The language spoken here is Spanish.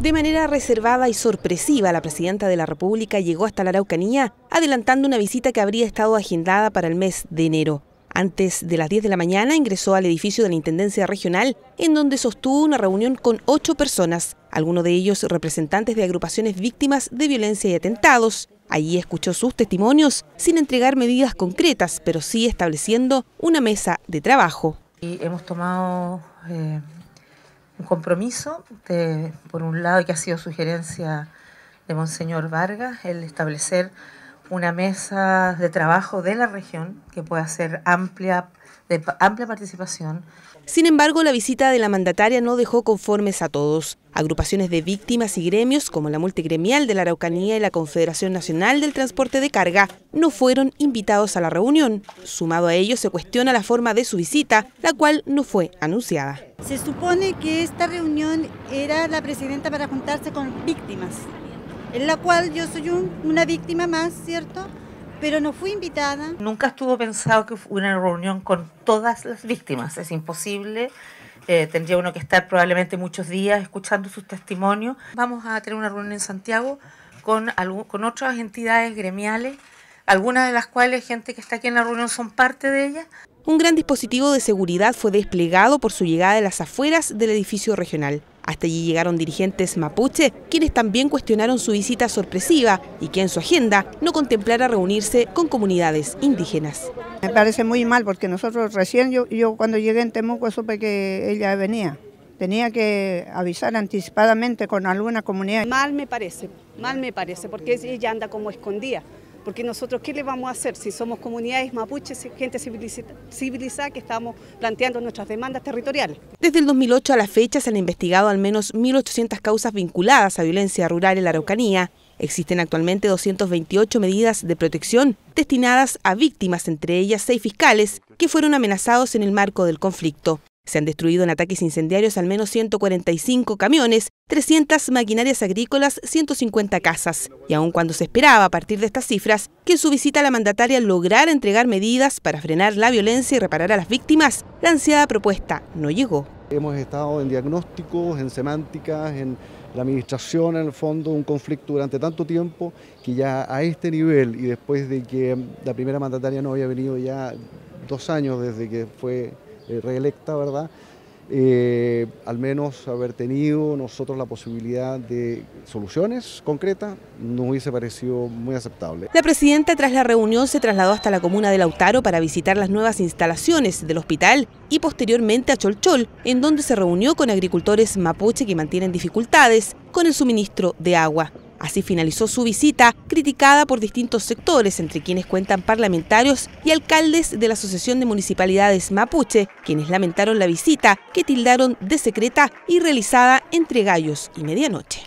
De manera reservada y sorpresiva, la presidenta de la República llegó hasta la Araucanía, adelantando una visita que habría estado agendada para el mes de enero. Antes de las 10 de la mañana ingresó al edificio de la Intendencia Regional, en donde sostuvo una reunión con ocho personas, algunos de ellos representantes de agrupaciones víctimas de violencia y atentados. Allí escuchó sus testimonios sin entregar medidas concretas, pero sí estableciendo una mesa de trabajo. Y hemos tomado eh, un compromiso, por un lado, que ha sido sugerencia de Monseñor Vargas, el establecer una mesa de trabajo de la región que pueda ser amplia, de amplia participación. Sin embargo, la visita de la mandataria no dejó conformes a todos. Agrupaciones de víctimas y gremios, como la multigremial de la Araucanía y la Confederación Nacional del Transporte de Carga, no fueron invitados a la reunión. Sumado a ello, se cuestiona la forma de su visita, la cual no fue anunciada. Se supone que esta reunión era la presidenta para juntarse con víctimas en la cual yo soy una víctima más, ¿cierto? Pero no fui invitada. Nunca estuvo pensado que fuera una reunión con todas las víctimas, es imposible. Eh, tendría uno que estar probablemente muchos días escuchando sus testimonios. Vamos a tener una reunión en Santiago con, con otras entidades gremiales, algunas de las cuales gente que está aquí en la reunión son parte de ellas. Un gran dispositivo de seguridad fue desplegado por su llegada de las afueras del edificio regional. Hasta allí llegaron dirigentes mapuche, quienes también cuestionaron su visita sorpresiva y que en su agenda no contemplara reunirse con comunidades indígenas. Me parece muy mal porque nosotros recién, yo, cuando llegué en Temuco supe que ella venía tenía que avisar anticipadamente con alguna comunidad. Mal me parece, mal me parece, porque ella anda como escondida porque nosotros qué le vamos a hacer si somos comunidades mapuches, gente civilizada que estamos planteando nuestras demandas territoriales. Desde el 2008 a la fecha se han investigado al menos 1.800 causas vinculadas a violencia rural en la Araucanía. Existen actualmente 228 medidas de protección destinadas a víctimas, entre ellas seis fiscales, que fueron amenazados en el marco del conflicto. Se han destruido en ataques incendiarios al menos 145 camiones, 300 maquinarias agrícolas, 150 casas. Y aun cuando se esperaba a partir de estas cifras que en su visita a la mandataria lograra entregar medidas para frenar la violencia y reparar a las víctimas, la ansiada propuesta no llegó. Hemos estado en diagnósticos, en semánticas, en la administración, en el fondo, un conflicto durante tanto tiempo que ya a este nivel y después de que la primera mandataria no había venido ya dos años desde que fue eh, reelecta, ¿verdad? Eh, al menos haber tenido nosotros la posibilidad de soluciones concretas nos hubiese parecido muy aceptable. La presidenta tras la reunión se trasladó hasta la comuna de Lautaro para visitar las nuevas instalaciones del hospital y posteriormente a Cholchol, en donde se reunió con agricultores mapuche que mantienen dificultades con el suministro de agua. Así finalizó su visita, criticada por distintos sectores, entre quienes cuentan parlamentarios y alcaldes de la Asociación de Municipalidades Mapuche, quienes lamentaron la visita, que tildaron de secreta y realizada entre gallos y medianoche.